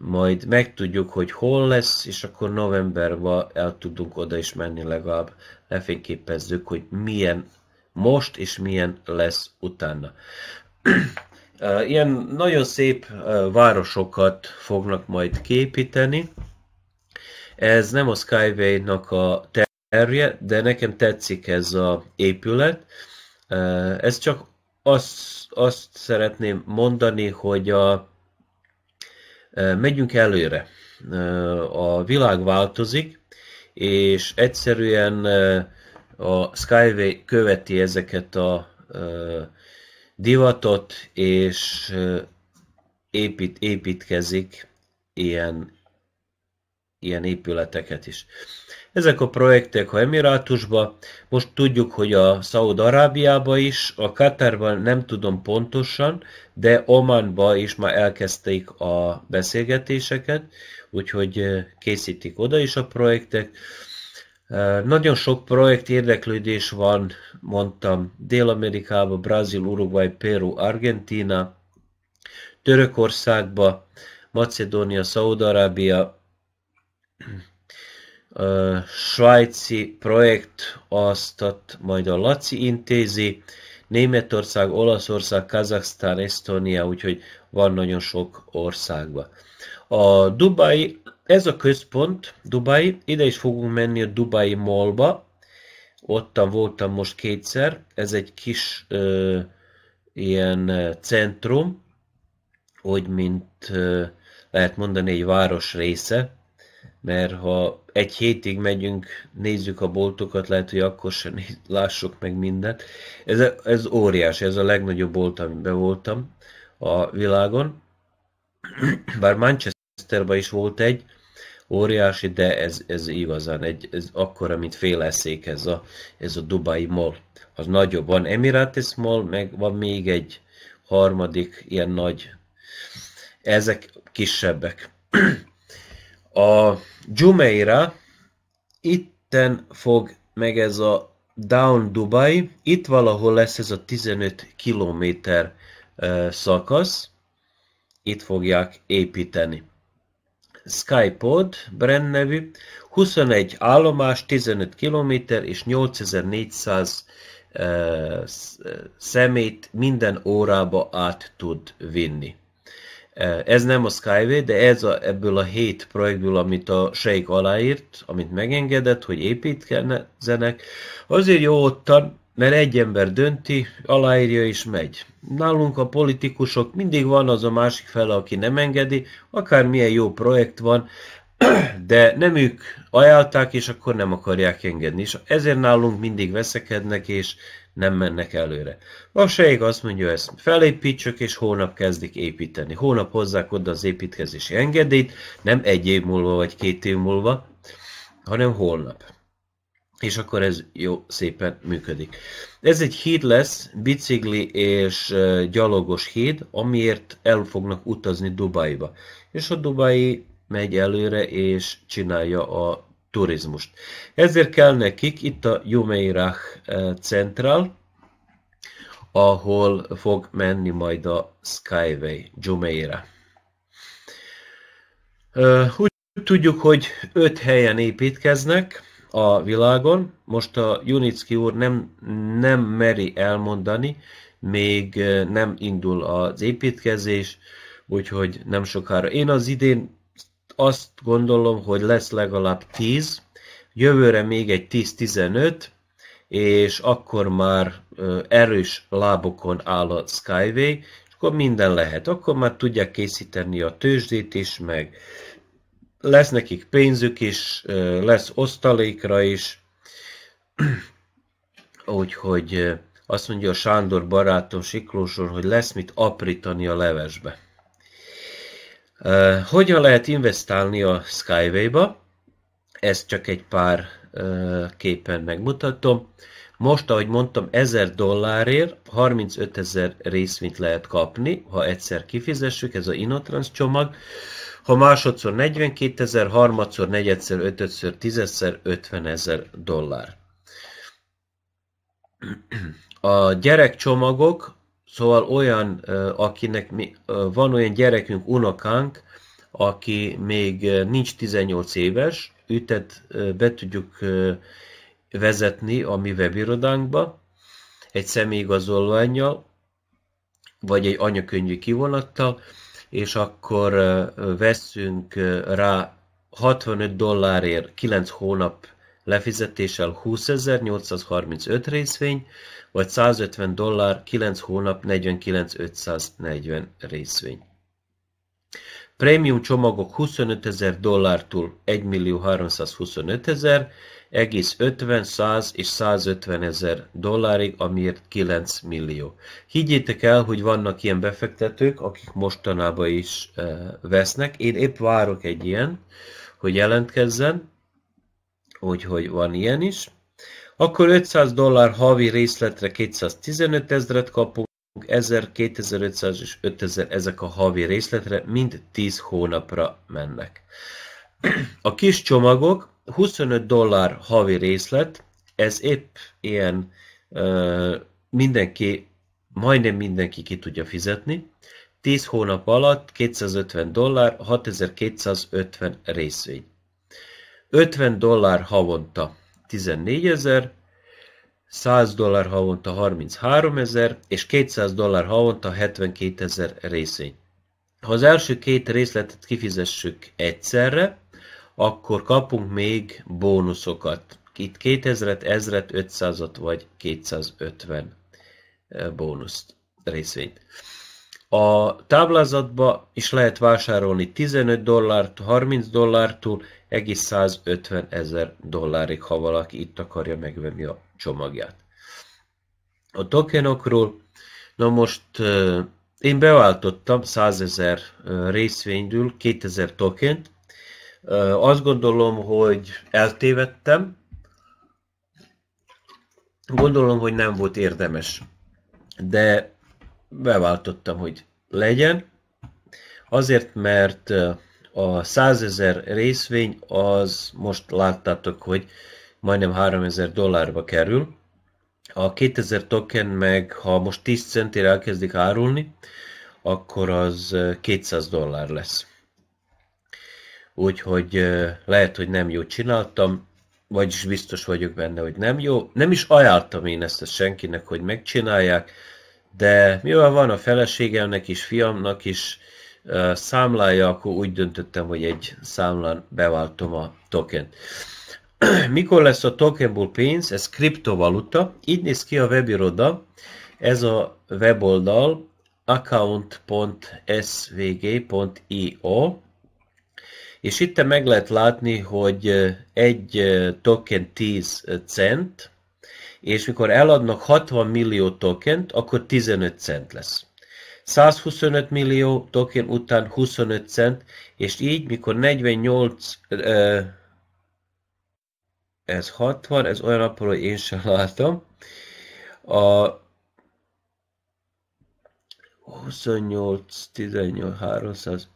Majd megtudjuk, hogy hol lesz, és akkor novemberben el tudunk oda is menni legalább. Lefényképezzük, hogy milyen most, és milyen lesz utána. [CLEARS THROAT] Ilyen nagyon szép városokat fognak majd képíteni. Ez nem a Skyway-nak a terje, de nekem tetszik ez a épület. Ez csak azt, azt szeretném mondani, hogy a, e, megyünk előre. E, a világ változik, és egyszerűen e, a Skyway követi ezeket a divatot, és épít, építkezik ilyen ilyen épületeket is. Ezek a projektek a Emirátusba, most tudjuk, hogy a Szaúd arábiába is, a Katárban nem tudom pontosan, de Omanba is már elkezdték a beszélgetéseket, úgyhogy eh, készítik oda is a projektek. Eh, nagyon sok projekt érdeklődés van, mondtam, Dél-Amerikába, Brazil, Uruguay, Peru, Argentina, Törökországba, Macedónia, Szaúd-Arábia, a svájci projekt ad majd a Laci intézi, Németország, Olaszország, Kazaksztán, Esztónia, úgyhogy van nagyon sok országban. A Dubai, ez a központ, Dubai, ide is fogunk menni a Dubai Mallba, ottan voltam most kétszer, ez egy kis ö, ilyen centrum, úgy mint ö, lehet mondani egy város része, mert ha egy hétig megyünk, nézzük a boltokat, lehet, hogy akkor sem lássuk meg mindent. Ez, ez óriás, ez a legnagyobb bolt, amiben voltam a világon. [CLEARS THROAT] Bár Manchesterban is volt egy, óriási, de ez, ez igazán egy, ez akkora, mint féleszék ez a, ez a Dubai Mall. Az nagyobb. Van Emirates Mall, meg van még egy harmadik ilyen nagy. Ezek kisebbek. [CLEARS THROAT] A Jumeira itten fog meg ez a Down Dubai, itt valahol lesz ez a 15 kilométer szakasz, itt fogják építeni. Skypod, brand nevű, 21 állomás, 15 km és 8400 szemét minden órába át tud vinni. Ez nem a Skyway, de ez a, ebből a hét projektből, amit a Sheik aláírt, amit megengedett, hogy építkezzenek, azért jó ottan, mert egy ember dönti, aláírja és megy. Nálunk a politikusok mindig van az a másik fele, aki nem engedi, akár milyen jó projekt van, [CLEARS THROAT] de nem ők ajánlták, és akkor nem akarják engedni. És ezért nálunk mindig veszekednek, és nem mennek előre. Vaseig azt mondja, ezt felépítsük, és hónap kezdik építeni. Hónap hozzák oda az építkezési engedélyt, nem egy év múlva vagy két év múlva, hanem holnap. És akkor ez jó, szépen működik. Ez egy híd lesz, bicikli és gyalogos híd, amiért el fognak utazni Dubaiba. És a Dubai megy előre, és csinálja a turizmust. Ezért kell nekik itt a Jumeirah eh, Central, ahol fog menni majd a Skyway Jumeira. Eh, úgy tudjuk, hogy öt helyen építkeznek a világon. Most a Junicki úr nem, nem meri elmondani, még eh, nem indul az építkezés, úgyhogy nem sokára. Én az idén azt gondolom, hogy lesz legalább 10, jövőre még egy 10-15, és akkor már erős lábokon áll a Skyway, és akkor minden lehet. Akkor már tudják készíteni a tőzsdét is, meg lesz nekik pénzük is, lesz osztalékra is, [CLEARS THROAT] úgyhogy azt mondja a Sándor barátom Siklósor, hogy lesz mit aprítani a levesbe hogyan lehet investálni a Skyway-ba? Ezt csak egy pár képen megmutatom. Most, ahogy mondtam, 1000 dollárért 35 ezer részvényt lehet kapni, ha egyszer kifizessük, ez a Inotrans csomag. Ha másodszor 42 ezer, harmadszor, negyedszer, ötödször, tízedszer, 50 ezer dollár. A gyerekcsomagok Szóval olyan, akinek mi, van olyan gyerekünk, unokánk, aki még nincs 18 éves, ütet be tudjuk vezetni a mi webirodánkba, egy személyigazolványjal, vagy egy anyakönyvi kivonattal, és akkor veszünk rá 65 dollárért 9 hónap lefizetéssel 20.835 részvény, vagy 150 dollár 9 hónap 49540 részvény. Prémium csomagok 25 ezer dollártól 1.325.000, egész 50, 100 és 150 ezer dollárig, amiért 9 millió. Higgyétek el, hogy vannak ilyen befektetők, akik mostanában is e, vesznek. Én épp várok egy ilyen, hogy jelentkezzen, úgyhogy van ilyen is. Akkor 500 dollár havi részletre 215 ezeret kapunk, 1000, 2500 és 5000 ezek a havi részletre mind 10 hónapra mennek. A kis csomagok 25 dollár havi részlet, ez épp ilyen mindenki, majdnem mindenki ki tudja fizetni. 10 hónap alatt 250 dollár, 6250 részvény. 50 dollár havonta 14 ezer, 100 dollár havonta 33 ezer, és 200 dollár havonta 72 ezer részvény. Ha az első két részletet kifizessük egyszerre, akkor kapunk még bónuszokat. Itt 2000-et, 1000-et, 500-at vagy 250 e, bónuszt, részvényt. A táblázatba is lehet vásárolni 15 dollárt, 30 dollártól, egész 150 ezer dollárig, ha valaki itt akarja megvenni a csomagját. A tokenokról, na most én beváltottam 100 ezer részvényül 2000 tokent, azt gondolom, hogy eltévedtem, gondolom, hogy nem volt érdemes, de beváltottam, hogy legyen, azért, mert a 100 ezer részvény az most láttátok, hogy majdnem 3000 dollárba kerül. A 2000 token meg, ha most 10 centire elkezdik árulni, akkor az 200 dollár lesz. Úgyhogy lehet, hogy nem jót csináltam, vagyis biztos vagyok benne, hogy nem jó. Nem is ajánltam én ezt senkinek, hogy megcsinálják, de mivel van a feleségemnek is, fiamnak is, számlája, akkor úgy döntöttem, hogy egy számlán beváltom a tokent. [CLEARS THROAT] Mikor lesz a tokenból pénz? Ez kriptovaluta. Így néz ki a webiroda. Ez a weboldal account.svg.io és itt meg lehet látni, hogy egy token 10 cent, és mikor eladnak 60 millió tokent, akkor 15 cent lesz. 125 millió token után 25 cent, és így, mikor 48, ez 60, ez olyan apró, hogy én sem látom, a 28, 18, 300,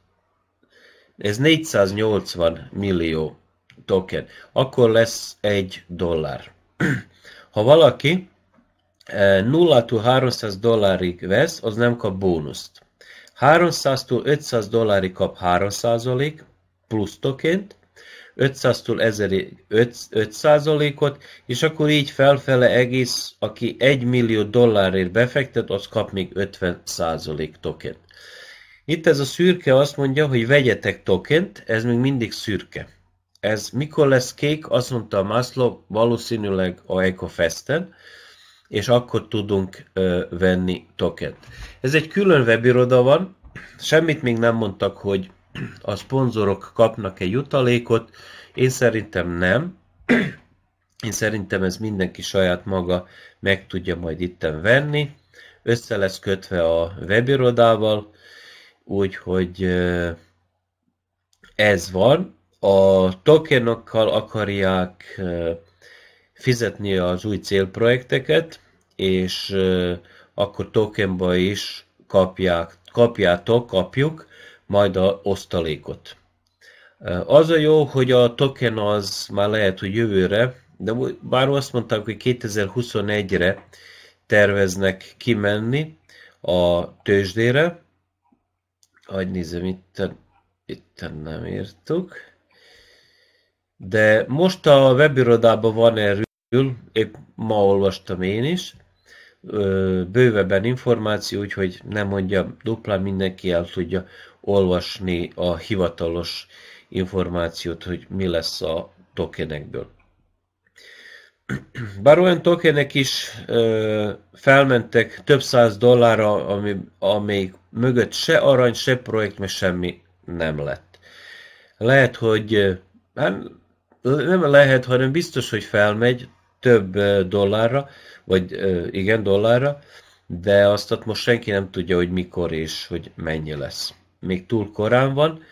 ez 480 millió token, akkor lesz egy dollár. [CLEARS THROAT] Ha valaki 0 300 dollárig vesz, az nem kap bónuszt. 300-tól 500 dollárig kap 3% plusz tokent, 500-tól 5%-ot, és akkor így felfele egész, aki 1 millió dollárért befektet, az kap még 50% tokent. Itt ez a szürke azt mondja, hogy vegyetek tokent, ez még mindig szürke. Ez mikor lesz kék, azt mondta a Maslow, valószínűleg a Ecofesten, és akkor tudunk ö, venni tokent. Ez egy külön webiroda van, semmit még nem mondtak, hogy a szponzorok kapnak-e jutalékot, én szerintem nem. Én szerintem ez mindenki saját maga meg tudja majd itten venni. Össze lesz kötve a webirodával, úgyhogy ez van. A tokenokkal akarják fizetni az új célprojekteket, és akkor tokenba is kapják, kapjátok, kapjuk majd a osztalékot. Az a jó, hogy a token az már lehet, hogy jövőre, de bár azt mondták, hogy 2021-re terveznek kimenni a tőzsdére. Hogy nézem, itt, itt nem írtuk. De most a webirodában van erről Ül, épp ma olvastam én is, bővebben információ, úgyhogy nem mondja duplán, mindenki el tudja olvasni a hivatalos információt, hogy mi lesz a tokenekből. [CLEARS THROAT] Bár olyan tokenek is ö, felmentek több száz dollárra, ami, amelyik mögött se arany, se projekt, mert semmi nem lett. Lehet, hogy hát, nem lehet, hanem biztos, hogy felmegy, több dollárra, vagy igen, dollárra, de azt most senki nem tudja, hogy mikor és hogy mennyi lesz. Még túl korán van.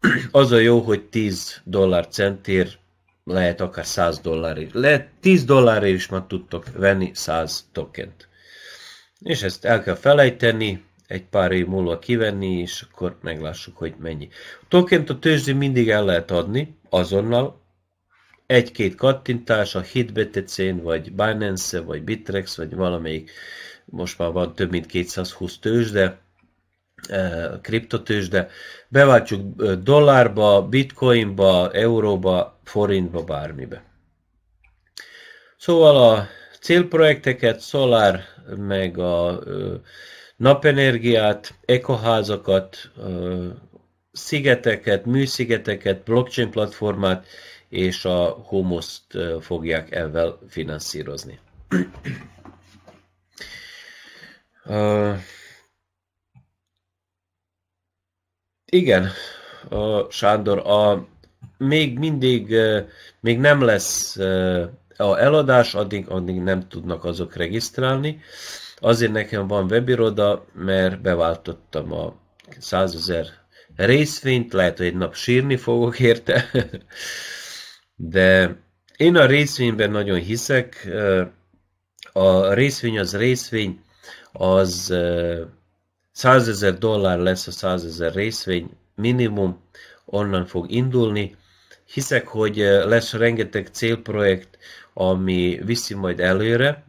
[CLEARS THROAT] Az a jó, hogy 10 dollár centér lehet akár 100 dollárért. Lehet 10 dollárért is már tudtok venni 100 tokent. És ezt el kell felejteni, egy pár év múlva kivenni, és akkor meglássuk, hogy mennyi. A tokent a tőzsdén mindig el lehet adni, azonnal, egy-két kattintás a HitBTC-n, vagy Binance, vagy Bittrex, vagy valamelyik, most már van több mint 220 tőzs, de kriptotős, de beváltjuk dollárba, bitcoinba, euróba, forintba, bármibe. Szóval a célprojekteket, szolár, meg a napenergiát, ekoházakat, szigeteket, műszigeteket, blockchain platformát, és a homoszt fogják ezzel finanszírozni. Uh, igen, uh, Sándor, a, még mindig, uh, még nem lesz uh, a eladás, addig, addig nem tudnak azok regisztrálni. Azért nekem van webiroda, mert beváltottam a 100 ezer részvényt, lehet, hogy egy nap sírni fogok érte. [LAUGHS] de én a részvényben nagyon hiszek. A részvény az részvény, az 100 ezer dollár lesz a 100 ezer részvény minimum, onnan fog indulni. Hiszek, hogy lesz rengeteg célprojekt, ami viszi majd előre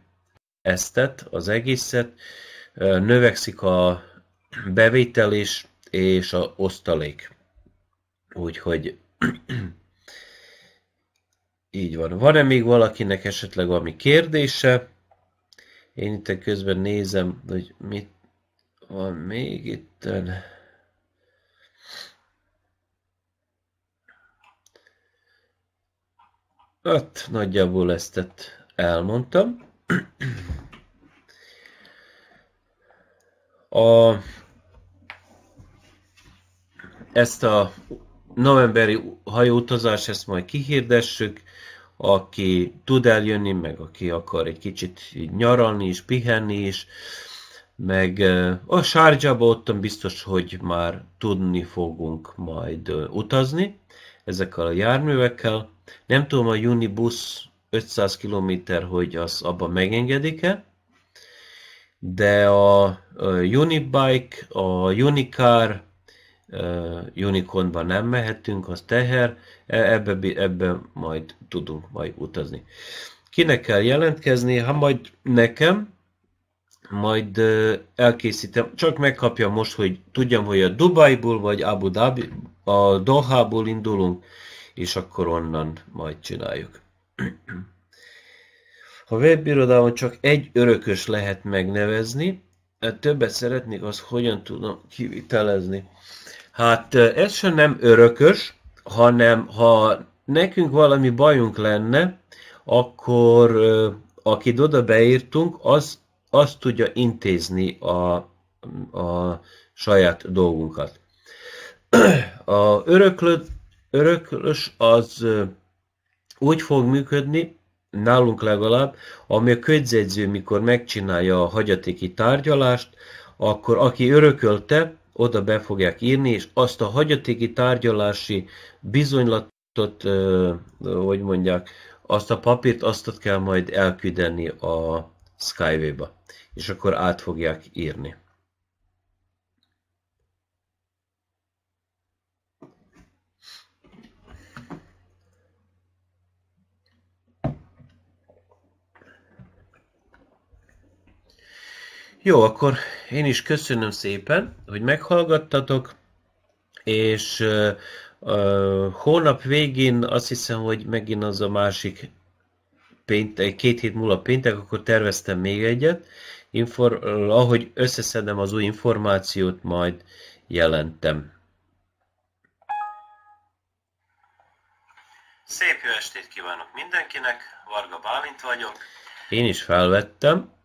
eztet, az egészet, növekszik a bevétel is, és a osztalék. Úgyhogy így van. Van-e még valakinek esetleg valami kérdése? Én itt közben nézem, hogy mit van még itten. Hát, nagyjából ezt elmondtam. A, ezt a novemberi hajóutazás, ezt majd kihirdessük aki tud eljönni, meg aki akar egy kicsit nyaralni is, pihenni is, meg a sárgyába ott biztos, hogy már tudni fogunk majd utazni ezekkel a járművekkel. Nem tudom, a Unibus 500 km, hogy az abba megengedik-e, de a, Unibike, a Unicar, Unicornban Uniconban nem mehetünk, az teher, E, ebbe, ebbe majd tudunk majd utazni. Kinek kell jelentkezni? Ha hát majd nekem, majd elkészítem, csak megkapja most, hogy tudjam, hogy a Dubajból vagy Abu Dhabi, a Dohából indulunk, és akkor onnan majd csináljuk. A webbirodában csak egy örökös lehet megnevezni, e, többet szeretnék, az hogyan tudom kivitelezni. Hát ez sem nem örökös, hanem ha nekünk valami bajunk lenne, akkor akit oda beírtunk, az, az tudja intézni a, a saját dolgunkat. [CLEARS THROAT] A öröklöd, öröklös az úgy fog működni, nálunk legalább, ami a könyvjegyző, mikor megcsinálja a hagyatéki tárgyalást, akkor aki örökölte, oda be fogják írni, és azt a hagyatéki tárgyalási bizonylatot, hogy mondják, azt a papírt, azt kell majd elküldeni a Skyway-ba, és akkor át fogják írni. Jó, akkor én is köszönöm szépen, hogy meghallgattatok, és uh, uh, hónap végén azt hiszem, hogy megint az a másik péntek, két hét múlva péntek, akkor terveztem még egyet, Infor, ahogy összeszedem az új információt, majd jelentem. Szép jó estét kívánok mindenkinek, Varga Bálint vagyok. Én is felvettem.